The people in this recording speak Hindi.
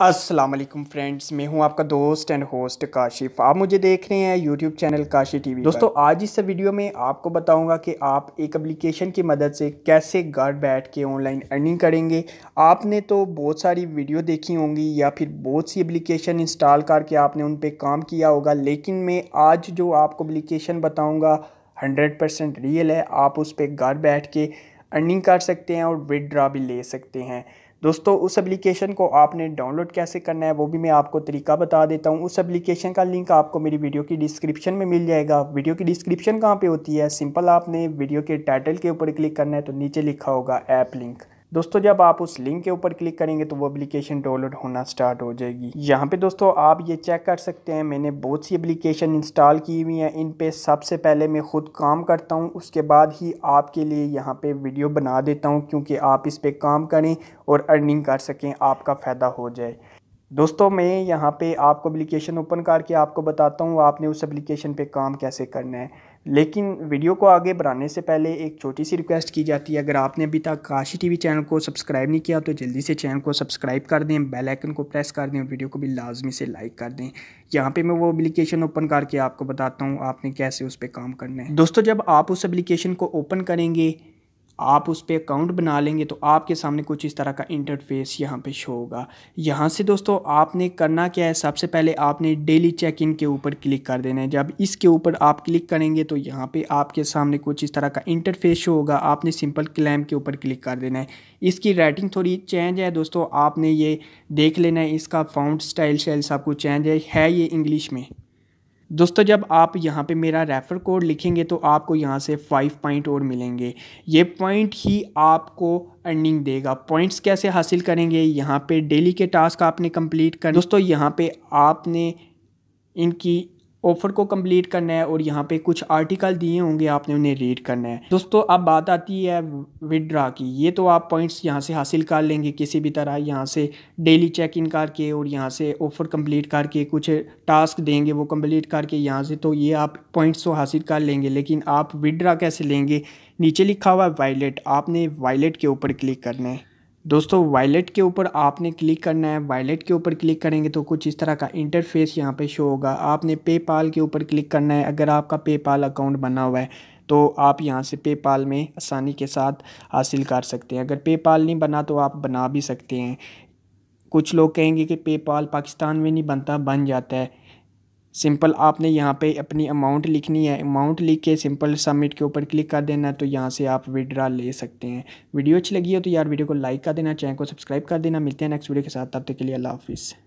अस्सलाम वालेकुम फ्रेंड्स मैं हूं आपका दोस्त एंड होस्ट काशिफ आप मुझे देख रहे हैं यूट्यूब चैनल काशी टीवी दोस्तों आज इस वीडियो में आपको बताऊंगा कि आप एक एप्लीकेशन की मदद से कैसे घर बैठ के ऑनलाइन अर्निंग करेंगे आपने तो बहुत सारी वीडियो देखी होंगी या फिर बहुत सी एप्लीकेशन इंस्टॉल करके आपने उन पर काम किया होगा लेकिन मैं आज जो आपको एप्लीकेशन बताऊँगा हंड्रेड रियल है आप उस पर घर बैठ के अर्निंग कर सकते हैं और विदड्रा भी ले सकते हैं दोस्तों उस एप्लीकेशन को आपने डाउनलोड कैसे करना है वो भी मैं आपको तरीका बता देता हूँ उस एप्लीकेशन का लिंक आपको मेरी वीडियो की डिस्क्रिप्शन में मिल जाएगा वीडियो की डिस्क्रिप्शन कहाँ पर होती है सिंपल आपने वीडियो के टाइटल के ऊपर क्लिक करना है तो नीचे लिखा होगा ऐप लिंक दोस्तों जब आप उस लिंक के ऊपर क्लिक करेंगे तो वो एप्लीकेशन डाउनलोड होना स्टार्ट हो जाएगी यहाँ पे दोस्तों आप ये चेक कर सकते हैं मैंने बहुत सी एप्लीकेशन इंस्टॉल की हुई हैं इन पे सबसे पहले मैं खुद काम करता हूँ उसके बाद ही आपके लिए यहाँ पे वीडियो बना देता हूँ क्योंकि आप इस पर काम करें और अर्निंग कर सकें आपका फ़ायदा हो जाए दोस्तों मैं यहाँ पे आपको एप्लीकेशन ओपन करके आपको बताता हूँ आपने उस एप्लीकेशन पे काम कैसे करना है लेकिन वीडियो को आगे बढ़ाने से पहले एक छोटी सी रिक्वेस्ट की जाती है अगर आपने अभी तक काशी टीवी चैनल को सब्सक्राइब नहीं किया तो जल्दी से चैनल को सब्सक्राइब कर दें बेल आइकन को प्रेस कर दें और वीडियो को भी लाजमी से लाइक कर दें यहाँ पे मैं वो एप्लीकेशन ओपन करके आपको बताता हूँ आपने कैसे उस पर काम करना है दोस्तों जब आप उस एप्लीकेशन को ओपन करेंगे आप उस पर अकाउंट बना लेंगे तो आपके सामने कुछ इस तरह का इंटरफेस यहाँ पे शो होगा यहाँ से दोस्तों आपने करना क्या है सबसे पहले आपने डेली चेक इन के ऊपर क्लिक कर देना है जब इसके ऊपर आप क्लिक करेंगे तो यहाँ पे आपके सामने कुछ इस तरह का इंटरफेस शो होगा आपने सिंपल क्लैम के ऊपर क्लिक कर देना है इसकी राइटिंग थोड़ी चेंज है दोस्तों आपने ये देख लेना है इसका फाउंड स्टाइल शाइल सब कुछ चेंज है, है ये इंग्लिश में दोस्तों जब आप यहाँ पे मेरा रेफ़र कोड लिखेंगे तो आपको यहाँ से फाइव पॉइंट और मिलेंगे ये पॉइंट ही आपको अर्निंग देगा पॉइंट्स कैसे हासिल करेंगे यहाँ पे डेली के टास्क आपने कंप्लीट कर दोस्तों यहाँ पे आपने इनकी ऑफर को कंप्लीट करना है और यहाँ पे कुछ आर्टिकल दिए होंगे आपने उन्हें रीड करना है दोस्तों अब बात आती है विदड्रा की ये तो आप पॉइंट्स यहाँ से हासिल कर लेंगे किसी भी तरह यहाँ से डेली चेक इन करके और यहाँ से ऑफर कंप्लीट करके कुछ टास्क देंगे वो कंप्लीट करके यहाँ से तो ये आप पॉइंट्स तो हासिल कर लेंगे लेकिन आप विदड्रा कैसे लेंगे नीचे लिखा हुआ है वायलेट आपने वायलेट के ऊपर क्लिक करना है दोस्तों वायलेट के ऊपर आपने क्लिक करना है वायलेट के ऊपर क्लिक करेंगे तो कुछ इस तरह का इंटरफेस यहाँ पे शो होगा आपने पेपाल के ऊपर क्लिक करना है अगर आपका पेपाल अकाउंट बना हुआ है तो आप यहाँ से पेपाल में आसानी के साथ हासिल कर सकते हैं अगर पेपाल नहीं बना तो आप बना भी सकते हैं कुछ लोग कहेंगे कि पेपाल पाकिस्तान में नहीं बनता बन जाता है सिंपल आपने यहाँ पे अपनी अमाउंट लिखनी है अमाउंट लिख के सिंपल सबमिट के ऊपर क्लिक कर देना तो यहाँ से आप विड्रा ले सकते हैं वीडियो अच्छी लगी हो तो यार वीडियो को लाइक कर देना चैनल को सब्सक्राइब कर देना मिलते हैं नेक्स्ट वीडियो के साथ तब तक के लिए अल्लाह हाफिज़